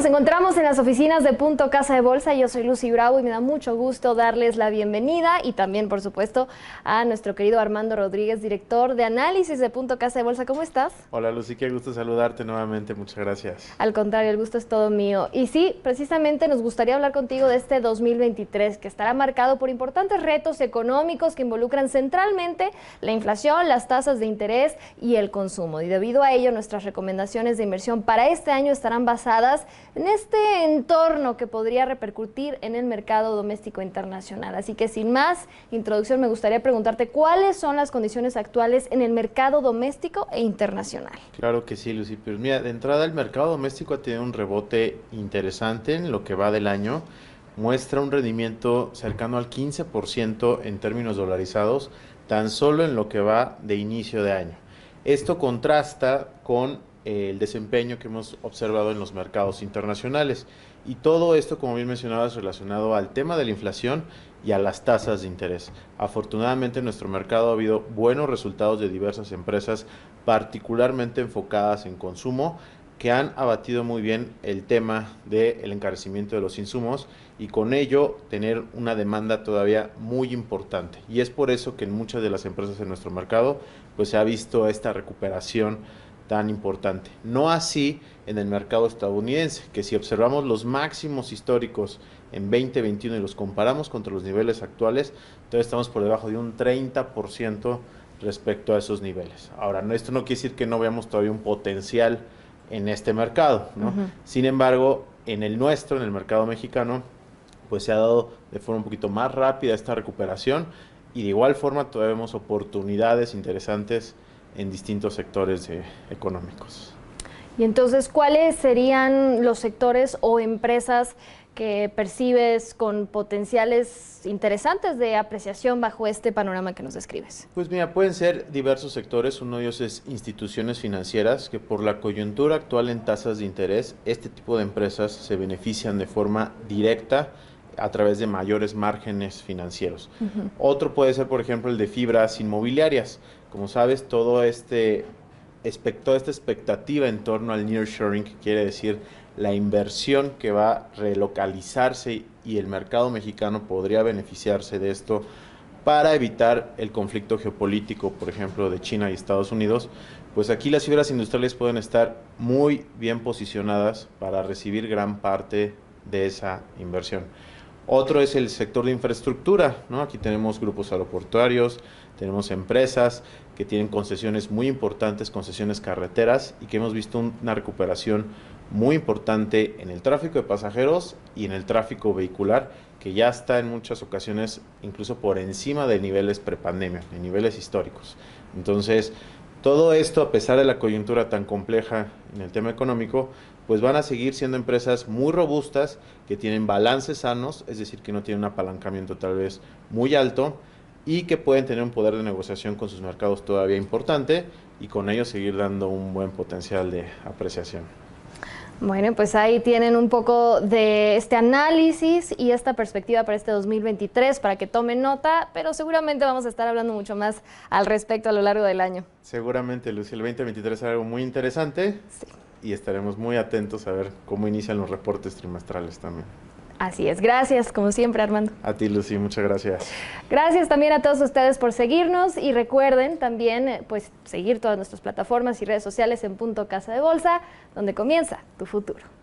nos encontramos en las oficinas de Punto Casa de Bolsa. Yo soy Lucy Bravo y me da mucho gusto darles la bienvenida y también, por supuesto, a nuestro querido Armando Rodríguez, director de análisis de Punto Casa de Bolsa. ¿Cómo estás? Hola Lucy, qué gusto saludarte nuevamente. Muchas gracias. Al contrario, el gusto es todo mío. Y sí, precisamente nos gustaría hablar contigo de este 2023 que estará marcado por importantes retos económicos que involucran centralmente la inflación, las tasas de interés y el consumo. Y debido a ello, nuestras recomendaciones de inversión para este año estarán basadas en este entorno que podría repercutir en el mercado doméstico internacional. Así que sin más introducción, me gustaría preguntarte cuáles son las condiciones actuales en el mercado doméstico e internacional. Claro que sí, Lucy. Pues mira, de entrada el mercado doméstico ha tenido un rebote interesante en lo que va del año. Muestra un rendimiento cercano al 15% en términos dolarizados, tan solo en lo que va de inicio de año. Esto contrasta con el desempeño que hemos observado en los mercados internacionales. Y todo esto, como bien es relacionado al tema de la inflación y a las tasas de interés. Afortunadamente en nuestro mercado ha habido buenos resultados de diversas empresas, particularmente enfocadas en consumo, que han abatido muy bien el tema del encarecimiento de los insumos y con ello tener una demanda todavía muy importante. Y es por eso que en muchas de las empresas de nuestro mercado pues se ha visto esta recuperación tan importante. No así en el mercado estadounidense, que si observamos los máximos históricos en 2021 y los comparamos contra los niveles actuales, entonces estamos por debajo de un 30% respecto a esos niveles. Ahora, esto no quiere decir que no veamos todavía un potencial en este mercado, ¿no? Sin embargo, en el nuestro, en el mercado mexicano, pues se ha dado de forma un poquito más rápida esta recuperación y de igual forma todavía vemos oportunidades interesantes en distintos sectores eh, económicos. Y entonces, ¿cuáles serían los sectores o empresas que percibes con potenciales interesantes de apreciación bajo este panorama que nos describes? Pues mira, pueden ser diversos sectores. Uno de ellos es instituciones financieras, que por la coyuntura actual en tasas de interés, este tipo de empresas se benefician de forma directa a través de mayores márgenes financieros. Otro puede ser, por ejemplo, el de fibras inmobiliarias. Como sabes, todo este toda esta expectativa en torno al nearshoring, que quiere decir la inversión que va a relocalizarse y el mercado mexicano podría beneficiarse de esto para evitar el conflicto geopolítico, por ejemplo, de China y Estados Unidos, pues aquí las fibras industriales pueden estar muy bien posicionadas para recibir gran parte de esa inversión. Otro es el sector de infraestructura, Aquí tenemos grupos aeroportuarios, tenemos empresas que tienen concesiones muy importantes, concesiones carreteras, y que hemos visto una recuperación muy importante en el tráfico de pasajeros y en el tráfico vehicular, que ya está en muchas ocasiones incluso por encima de niveles prepandemia, de niveles históricos. Entonces, todo esto, a pesar de la coyuntura tan compleja en el tema económico, pues van a seguir siendo empresas muy robustas, que tienen balances sanos, es decir, que no tienen un apalancamiento tal vez muy alto y que pueden tener un poder de negociación con sus mercados todavía importante y con ello seguir dando un buen potencial de apreciación. Bueno, pues ahí tienen un poco de este análisis y esta perspectiva para este 2023 para que tomen nota, pero seguramente vamos a estar hablando mucho más al respecto a lo largo del año. Seguramente, Lucía, el 2023 será algo muy interesante. Sí y estaremos muy atentos a ver cómo inician los reportes trimestrales también. Así es, gracias como siempre Armando. A ti Lucy, muchas gracias. Gracias también a todos ustedes por seguirnos y recuerden también eh, pues seguir todas nuestras plataformas y redes sociales en punto Casa de Bolsa, donde comienza tu futuro.